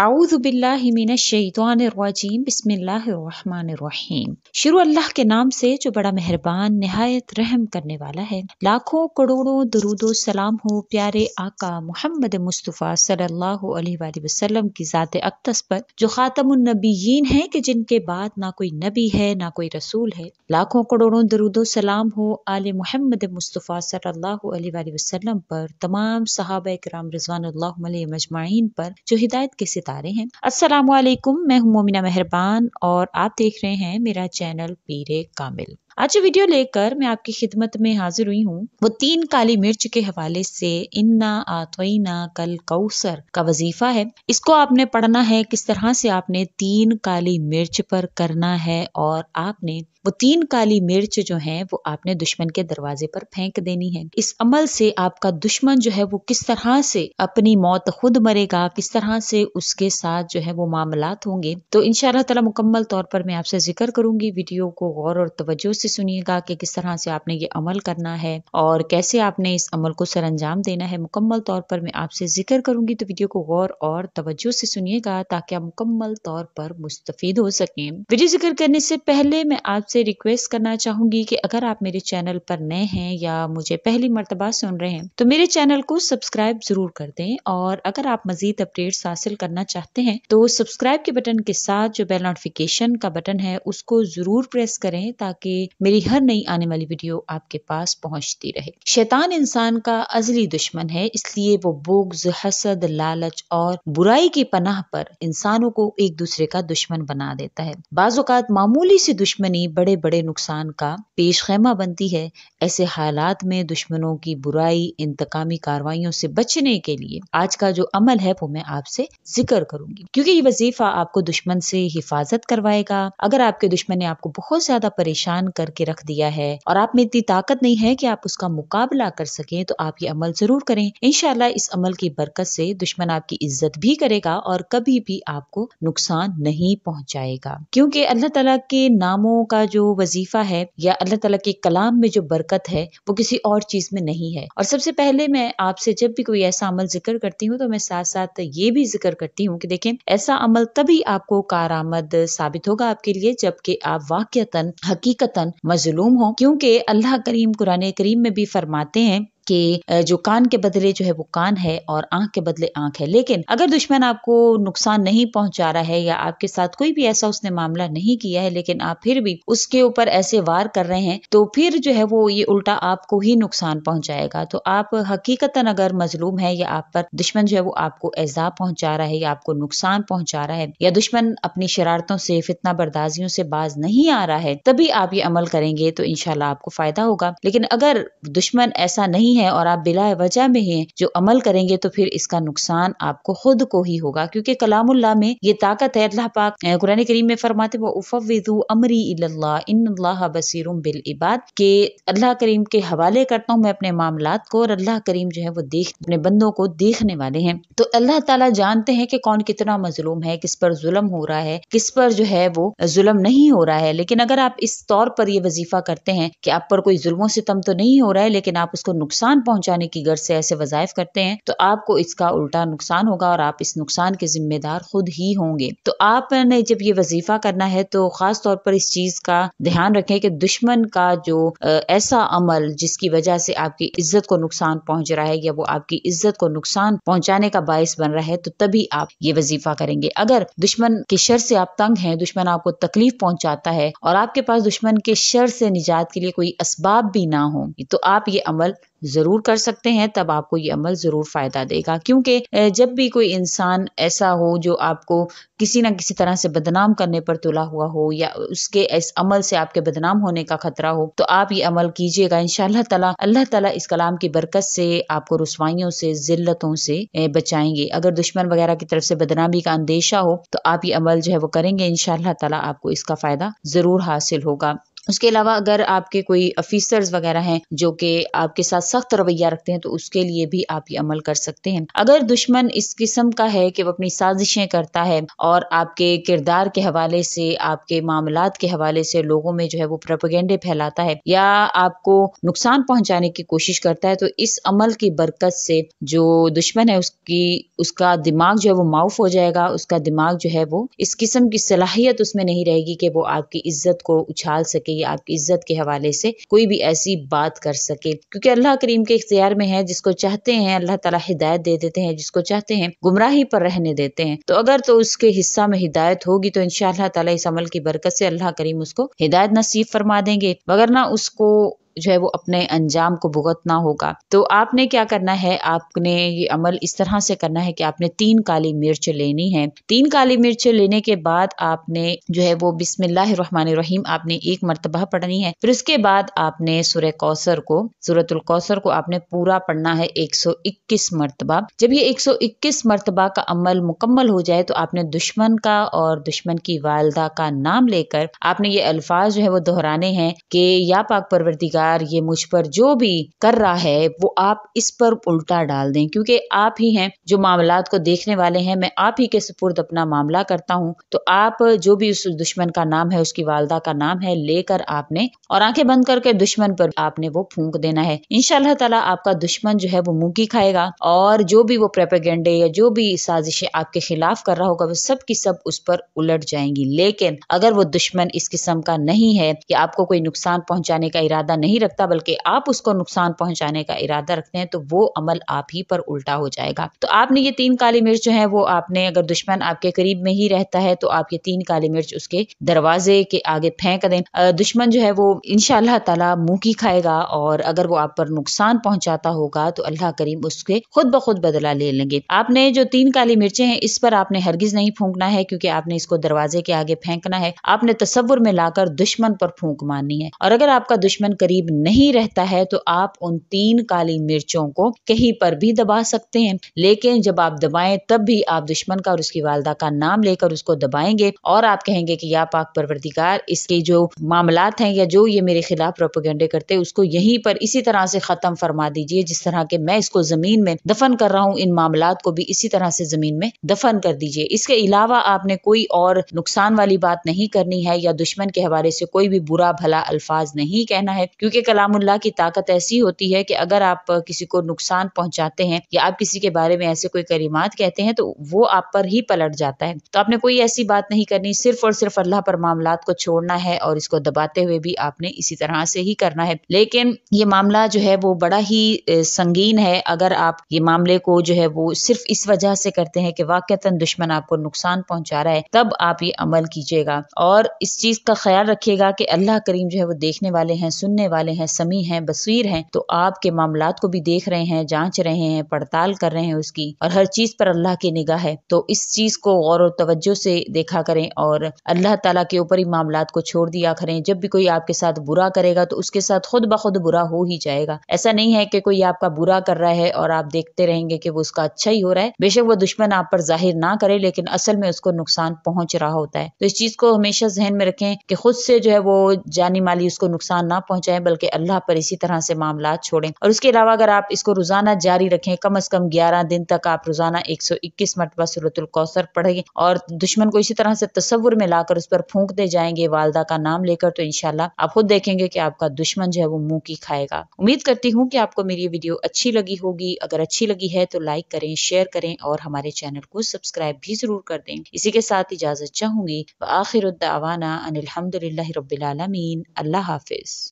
अऊज़ बिल्लाशैतरजीम बिस्मिल्लाहिर्रहमानिर्रहीम शुरू अल्लाह के नाम से जो बड़ा मेहरबान नहायत रहम करने वाला है लाखों करोड़ों दरुदो सलाम हो प्यारे आका मोहम्मद मुस्तफ़ा सल्लल्लाहु अलैहि वसल्लम की ज़ात अक्तस पर जो ख़ातमनबीन है कि जिनके बाद ना कोई नबी है ना कोई रसूल है लाखों करोड़ों दरुदो सलाम हो आल मोहम्मद मुस्तफ़ा सल्लल्लाहु अलैहि वसल्लम पर तमाम सहाब कराम रजवान मजमाइन पर जो हिदायत के सितारे हैं अस्सलाम वालेकुम मैं हूं मोमिना मेहरबान और आप देख रहे हैं मेरा चैनल पीर कामिल आज वीडियो लेकर मैं आपकी खिदमत में हाजिर हुई हूँ वो तीन काली मिर्च के हवाले से इन्ना आतोईना कल कौसर का वजीफा है इसको आपने पढ़ना है किस तरह से आपने तीन काली मिर्च पर करना है और आपने वो तीन काली मिर्च जो है वो आपने दुश्मन के दरवाजे पर फेंक देनी है इस अमल से आपका दुश्मन जो है वो किस तरह से अपनी मौत खुद मरेगा किस तरह से उसके साथ जो है वो मामलात होंगे तो इन शाह मुकम्मल तौर पर मैं आपसे जिक्र करूंगी वीडियो को गौर और तवज्जो से सुनिएगा कि किस तरह से आपने ये अमल करना है और कैसे आपने इस अमल को सर अंजाम देना है मुकम्मल तौर पर मैं आपसे जिक्र करूंगी तो वीडियो को गौर और तवज्जो से सुनिएगा ताकि आप मुकम्मल तौर पर मुस्तफ़ हो सकें वीडियो जिक्र करने से पहले मैं आपसे रिक्वेस्ट करना चाहूंगी कि अगर आप मेरे चैनल पर नए हैं या मुझे पहली मरतबा सुन रहे हैं तो मेरे चैनल को सब्सक्राइब जरूर कर दें और अगर आप मजीद अपडेट्स हासिल करना चाहते हैं तो सब्सक्राइब के बटन के साथ जो बेल नोटिफिकेशन का बटन है उसको जरूर प्रेस करें ताकि मेरी हर नई आने वाली वीडियो आपके पास पहुंचती रहे शैतान इंसान का अजली दुश्मन है इसलिए वो बोग्ज हसद लालच और बुराई की पनाह पर इंसानों को एक दूसरे का दुश्मन बना देता है बाजुकात मामूली सी दुश्मनी बड़े बड़े नुकसान का पेश खेमा बनती है ऐसे हालात में दुश्मनों की बुराई इंतकामी कार्रवाइयों से बचने के लिए आज का जो अमल है वो मैं आपसे जिक्र करूंगी क्योंकि ये वजीफा आपको दुश्मन से हिफाजत करवाएगा अगर आपके दुश्मन ने आपको बहुत ज्यादा परेशान कर करके रख दिया है और आप में इतनी ताकत नहीं है कि आप उसका मुकाबला कर सकें तो आप ये अमल जरूर करें इनशाला इस अमल की बरकत से दुश्मन आपकी इज्जत भी करेगा और कभी भी आपको नुकसान नहीं पहुंचाएगा क्योंकि अल्लाह तला के नामों का जो वजीफा है या अल्लाह तला के कलाम में जो बरकत है वो किसी और चीज में नहीं है और सबसे पहले मैं आपसे जब भी कोई ऐसा अमल जिक्र करती हूँ तो मैं साथ साथ ये भी जिक्र करती हूँ कि देखें ऐसा अमल तभी आपको कारामद साबित होगा आपके लिए जबकि आप वाक्यतन हकीकतन मजलूम हो क्योंकि अल्लाह करीम कुरान करीम में भी फरमाते हैं के जो कान के बदले जो है वो कान है और आंख के बदले आंख है लेकिन अगर दुश्मन आपको नुकसान नहीं पहुंचा रहा है या आपके साथ कोई भी ऐसा उसने मामला नहीं किया है लेकिन आप फिर भी उसके ऊपर ऐसे वार कर रहे हैं तो फिर जो है वो ये उल्टा आपको ही नुकसान पहुंचाएगा तो आप हकीकतन अगर मजलूम है या आप पर दुश्मन जो है वो आपको ऐजा पहुंचा रहा है या आपको नुकसान पहुंचा रहा है या दुश्मन अपनी शरारतों से फितना बर्दाजियों से बाज नहीं आ रहा है तभी आप ये अमल करेंगे तो इनशाला आपको फायदा होगा लेकिन अगर दुश्मन ऐसा नहीं नहीं है और आप बिला वजह में हैं जो अमल करेंगे तो फिर इसका नुकसान आपको खुद को ही होगा क्योंकि कलामुल्ला में ये ताकत है अल्लाह पाक कुरान करीम में फरमाते वफ़ु अमरी इल्लाह बिल इबाद के अल्लाह करीम के हवाले करता हूँ मैं अपने मामला को और अल्लाह करीम जो है वो देख अपने बंदों को देखने वाले हैं तो अल्लाह ताला जानते हैं कि कौन कितना मजलूम है किस पर जुलम हो रहा है किस पर जो है वो जुलम नहीं हो रहा है लेकिन अगर आप इस तौर पर ये वजीफा करते हैं कि आप पर कोई जुल्मों से तम तो नहीं हो रहा है लेकिन आप उसको नुकसान नुकसान पहुंचाने की गर्ज से ऐसे वजायफ करते हैं तो आपको इसका उल्टा नुकसान होगा और आप इस नुकसान के जिम्मेदार खुद ही होंगे तो आपने जब ये वजीफा करना है तो खास तौर पर इस चीज का ध्यान रखें कि दुश्मन का जो ऐसा अमल जिसकी वजह से आपकी इज्जत को नुकसान पहुंच रहा है या वो आपकी इज्जत को नुकसान पहुंचाने का बायस बन रहा है तो तभी आप ये वजीफा करेंगे अगर दुश्मन के शर से आप तंग हैं दुश्मन आपको तकलीफ पहुंचाता है और आपके पास दुश्मन के शर से निजात के लिए कोई इसबाब भी ना हो तो आप ये अमल ज़रूर कर सकते हैं तब आपको ये अमल ज़रूर फ़ायदा देगा क्योंकि जब भी कोई इंसान ऐसा हो जो आपको किसी ना किसी तरह से बदनाम करने पर तुला हुआ हो या उसके इस अमल से आपके बदनाम होने का खतरा हो तो आप ये अमल कीजिएगा इन तला अल्लाह तला इस कलाम की बरकत से आपको रसवाइयों से ज़िल्लतों से बचाएंगे अगर दुश्मन वगैरह की तरफ से बदनामी का अंदेशा हो तो आप ये अमल जो है वो करेंगे इन तला आपको इसका फ़ायदा ज़रूर हासिल होगा उसके अलावा अगर आपके कोई ऑफिसर्स वगैरह हैं जो कि आपके साथ सख्त रवैया रखते हैं तो उसके लिए भी आप ये अमल कर सकते हैं अगर दुश्मन इस किस्म का है कि वो अपनी साजिशें करता है और आपके किरदार के हवाले से आपके मामला के हवाले से लोगों में जो है वो प्रोपोगेंडे फैलाता है या आपको नुकसान पहुंचाने की कोशिश करता है तो इस अमल की बरकत से जो दुश्मन है उसकी उसका दिमाग जो है वो माउफ हो जाएगा उसका दिमाग जो है वो इस किस्म की सलाहियत उसमें नहीं रहेगी कि वो आपकी इज्जत को उछाल सके आपकी आपकी इज्जत के हवाले से कोई भी ऐसी बात कर सके क्योंकि अल्लाह करीम के इख्तियार में है जिसको चाहते हैं अल्लाह तला हिदायत दे देते हैं जिसको चाहते हैं गुमराही पर रहने देते हैं तो अगर तो उसके हिस्सा में हिदायत होगी तो इनशाला इस अमल की बरकत से अल्लाह करीम उसको हिदायत नसीब फरमा देंगे मगर ना उसको जो है वो अपने अंजाम को भुगतना होगा तो आपने क्या करना है आपने ये अमल इस तरह से करना है कि आपने तीन काली मिर्च लेनी है तीन काली मिर्च लेने के बाद आपने जो है वो बिसमिल्लाम आपने एक मरतबा पढ़नी है फिर उसके बाद आपने सुर कौसर को सूरतुल कौसर को आपने पूरा पढ़ना है इक्कीस मरतबा जब ये इक्कीस मरतबा का अमल मुकम्मल हो जाए तो आपने दुश्मन का और दुश्मन की वालदा का नाम लेकर आपने ये अल्फाज जो है वो दोहराने हैं कि या पाक परवरदिगार यार ये मुझ पर जो भी कर रहा है वो आप इस पर उल्टा डाल दें क्योंकि आप ही हैं जो मामला को देखने वाले हैं मैं आप ही के सुपुर्द अपना मामला करता हूँ तो आप जो भी उस दुश्मन का नाम है उसकी वालदा का नाम है लेकर आपने और आंखें बंद करके दुश्मन पर आपने वो फूंक देना है इनशाला तला आपका दुश्मन जो है वो मुंह खाएगा और जो भी वो प्रेपेगेंडे या जो भी साजिशें आपके खिलाफ कर रहा होगा वो सब की सब उस पर उलट जाएंगी लेकिन अगर वो दुश्मन इस किस्म का नहीं है कि आपको कोई नुकसान पहुंचाने का इरादा नहीं नहीं रखता बल्कि आप उसको नुकसान पहुंचाने का इरादा रखते हैं तो वो अमल आप ही पर उल्टा हो जाएगा तो आपने ये तीन काली मिर्च जो है वो आपने अगर दुश्मन आपके करीब में ही रहता है तो आप ये तीन काली मिर्च उसके दरवाजे के आगे फेंक दें दुश्मन जो है वो इनशाला तला मुंह की खाएगा और अगर वो आप पर नुकसान पहुंचाता होगा तो अल्लाह करीम उसके खुद ब खुद बदला ले लेंगे आपने जो तीन काली मिर्चें हैं इस पर आपने हरगिज नहीं फूकना है क्योंकि आपने इसको दरवाजे के आगे फेंकना है आपने तस्वुर में लाकर दुश्मन पर फूक मारनी है और अगर आपका दुश्मन करीब करीब नहीं रहता है तो आप उन तीन काली मिर्चों को कहीं पर भी दबा सकते हैं लेकिन जब आप दबाएं तब भी आप दुश्मन का और उसकी वालदा का नाम लेकर उसको दबाएंगे और आप कहेंगे कि या पाक परवरदिगार इसके जो मामला हैं या जो ये मेरे खिलाफ प्रोपोगेंडे करते उसको यहीं पर इसी तरह से ख़त्म फरमा दीजिए जिस तरह के मैं इसको ज़मीन में दफन कर रहा हूँ इन मामला को भी इसी तरह से ज़मीन में दफन कर दीजिए इसके अलावा आपने कोई और नुकसान वाली बात नहीं करनी है या दुश्मन के हवाले से कोई भी बुरा भला अल्फाज नहीं कहना है क्योंकि क्योंकि कलामुल्ला की ताकत ऐसी होती है कि अगर आप किसी को नुकसान पहुंचाते हैं या आप किसी के बारे में ऐसे कोई करीमात कहते हैं तो वो आप पर ही पलट जाता है तो आपने कोई ऐसी बात नहीं करनी सिर्फ और सिर्फ अल्लाह पर मामला को छोड़ना है और इसको दबाते हुए भी आपने इसी तरह से ही करना है लेकिन ये मामला जो है वो बड़ा ही संगीन है अगर आप ये मामले को जो है वो सिर्फ इस वजह से करते हैं कि वाकता दुश्मन आपको नुकसान पहुंचा रहा है तब आप ये अमल कीजिएगा और इस चीज का ख्याल रखिएगा कि अल्लाह करीम जो है वो देखने वाले हैं सुनने वाले वाले हैं समी हैं बसवीर हैं तो आपके मामला को भी देख रहे हैं जांच रहे हैं पड़ताल कर रहे हैं उसकी और हर चीज पर अल्लाह की निगाह है तो इस चीज को गौर और तवज्जो से देखा करें और अल्लाह तला के ऊपर ही मामला को छोड़ दिया करें जब भी कोई आपके साथ बुरा करेगा तो उसके साथ खुद ब खुद बुरा हो ही जाएगा ऐसा नहीं है कि कोई आपका बुरा कर रहा है और आप देखते रहेंगे कि वो उसका अच्छा ही हो रहा है बेशक वो दुश्मन आप पर जाहिर ना करे लेकिन असल में उसको नुकसान पहुंच रहा होता है तो इस चीज को हमेशा जहन में रखें कि खुद से जो है वो जानी माली उसको नुकसान ना पहुंचाए बल्कि अल्लाह पर इसी तरह से मामला छोड़ें और उसके अलावा अगर आप इसको रोज़ाना जारी रखें कम अज़ कम ग्यारह दिन तक आप रोज़ाना एक सौ इक्कीस मरतबा सूरतुल्कौसर पढ़ें और दुश्मन को इसी तरह से तस्वुर में लाकर उस पर फूक दे जाएंगे वालदा का नाम लेकर तो इनशाला आप खुद देखेंगे की आपका दुश्मन जो है वो मुंह की खाएगा उम्मीद करती हूँ की आपको मेरी वीडियो अच्छी लगी होगी अगर अच्छी लगी है तो लाइक करें शेयर करें और हमारे चैनल को सब्सक्राइब भी जरूर कर दें इसी के साथ इजाजत चाहूंगी आखिर अनिलहमदिल्ला अल्लाह हाफिज